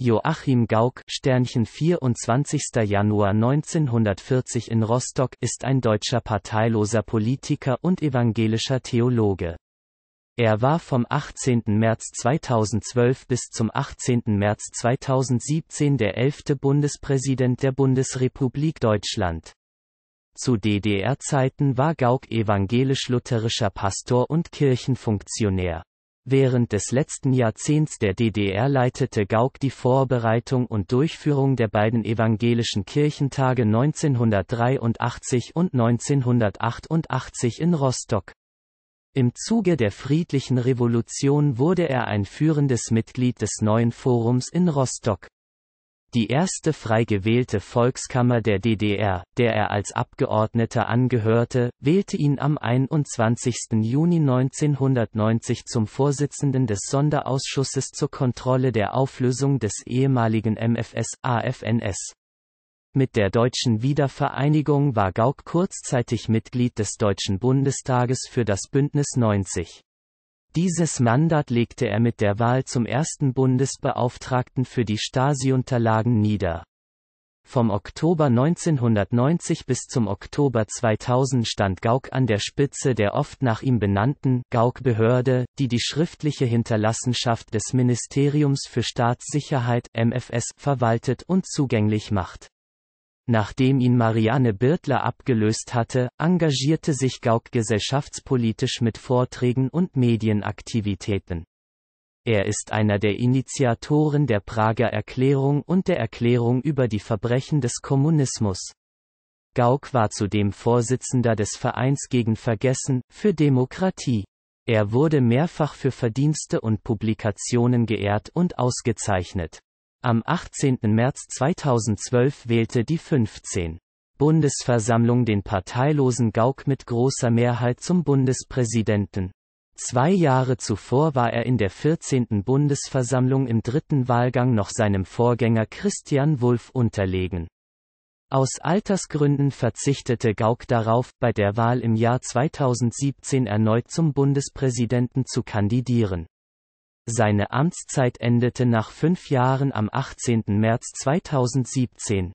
Joachim Gauck Sternchen 24. Januar 1940 in Rostock ist ein deutscher parteiloser Politiker und evangelischer Theologe. Er war vom 18. März 2012 bis zum 18. März 2017 der elfte Bundespräsident der Bundesrepublik Deutschland. Zu DDR-Zeiten war Gauck evangelisch-lutherischer Pastor und Kirchenfunktionär. Während des letzten Jahrzehnts der DDR leitete Gauck die Vorbereitung und Durchführung der beiden evangelischen Kirchentage 1983 und 1988 in Rostock. Im Zuge der friedlichen Revolution wurde er ein führendes Mitglied des neuen Forums in Rostock die erste frei gewählte Volkskammer der DDR, der er als Abgeordneter angehörte, wählte ihn am 21. Juni 1990 zum Vorsitzenden des Sonderausschusses zur Kontrolle der Auflösung des ehemaligen MFS AFNS. Mit der deutschen Wiedervereinigung war Gauck kurzzeitig Mitglied des Deutschen Bundestages für das Bündnis 90. Dieses Mandat legte er mit der Wahl zum ersten Bundesbeauftragten für die Stasi-Unterlagen nieder. Vom Oktober 1990 bis zum Oktober 2000 stand Gauck an der Spitze der oft nach ihm benannten Gauck-Behörde, die die schriftliche Hinterlassenschaft des Ministeriums für Staatssicherheit MFS verwaltet und zugänglich macht. Nachdem ihn Marianne Birtler abgelöst hatte, engagierte sich Gauck gesellschaftspolitisch mit Vorträgen und Medienaktivitäten. Er ist einer der Initiatoren der Prager Erklärung und der Erklärung über die Verbrechen des Kommunismus. Gauck war zudem Vorsitzender des Vereins gegen Vergessen, für Demokratie. Er wurde mehrfach für Verdienste und Publikationen geehrt und ausgezeichnet. Am 18. März 2012 wählte die 15. Bundesversammlung den parteilosen Gauck mit großer Mehrheit zum Bundespräsidenten. Zwei Jahre zuvor war er in der 14. Bundesversammlung im dritten Wahlgang noch seinem Vorgänger Christian Wulff unterlegen. Aus Altersgründen verzichtete Gauck darauf, bei der Wahl im Jahr 2017 erneut zum Bundespräsidenten zu kandidieren. Seine Amtszeit endete nach fünf Jahren am 18. März 2017.